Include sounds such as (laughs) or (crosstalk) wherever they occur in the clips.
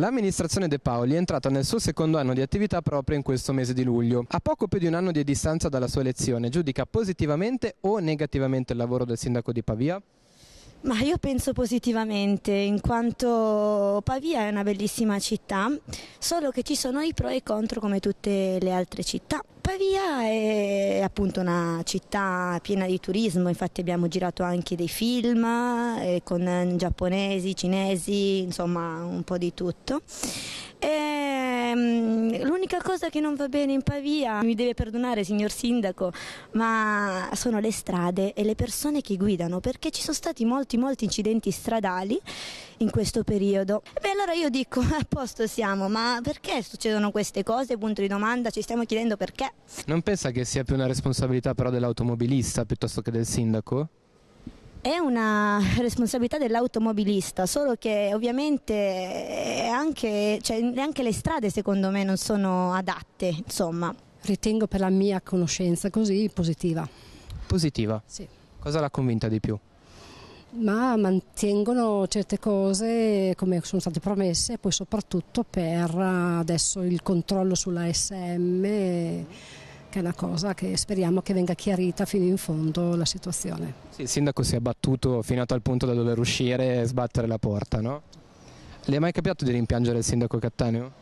L'amministrazione De Paoli è entrata nel suo secondo anno di attività proprio in questo mese di luglio. A poco più di un anno di distanza dalla sua elezione, giudica positivamente o negativamente il lavoro del sindaco di Pavia? Ma io penso positivamente, in quanto Pavia è una bellissima città, solo che ci sono i pro e i contro come tutte le altre città. Pavia è appunto una città piena di turismo, infatti abbiamo girato anche dei film eh, con eh, giapponesi, cinesi, insomma un po' di tutto. E L'unica cosa che non va bene in Pavia, mi deve perdonare signor Sindaco, ma sono le strade e le persone che guidano, perché ci sono stati molti molti incidenti stradali in questo periodo. Beh allora io dico, (laughs) a posto siamo, ma perché succedono queste cose? Punto di domanda, ci stiamo chiedendo perché. Non pensa che sia più una responsabilità però dell'automobilista piuttosto che del sindaco? È una (laughs) responsabilità dell'automobilista, solo che ovviamente anche, cioè, anche le strade secondo me non sono adatte, insomma. Ritengo per la mia conoscenza così positiva. Positiva? Sì. Cosa l'ha convinta di più? ma mantengono certe cose come sono state promesse e poi soprattutto per eh, adesso il controllo sulla SM che è una cosa che speriamo che venga chiarita fino in fondo la situazione. Sì, il sindaco si è battuto fino a tal punto da dover uscire e sbattere la porta, no? Le è mai capitato di rimpiangere il sindaco Cattaneo?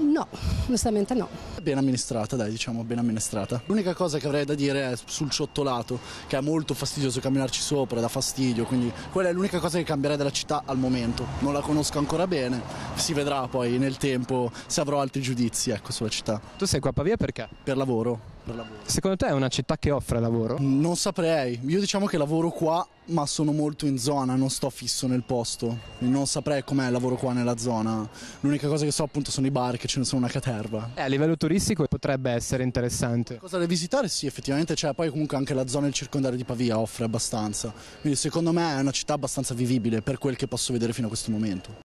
No, onestamente no. Ben amministrata, dai, diciamo, ben amministrata. L'unica cosa che avrei da dire è sul ciottolato, che è molto fastidioso camminarci sopra, dà fastidio, quindi quella è l'unica cosa che cambierei della città al momento. Non la conosco ancora bene, si vedrà poi nel tempo se avrò altri giudizi, ecco, sulla città. Tu sei qua a Pavia perché? Per lavoro per lavoro. Secondo te è una città che offre lavoro? Non saprei, io diciamo che lavoro qua ma sono molto in zona, non sto fisso nel posto, non saprei com'è il lavoro qua nella zona, l'unica cosa che so appunto sono i bar che ce ne sono una caterva. Eh, a livello turistico potrebbe essere interessante. Cosa da visitare? Sì, effettivamente c'è, cioè, poi comunque anche la zona e il circondario di Pavia offre abbastanza, quindi secondo me è una città abbastanza vivibile per quel che posso vedere fino a questo momento.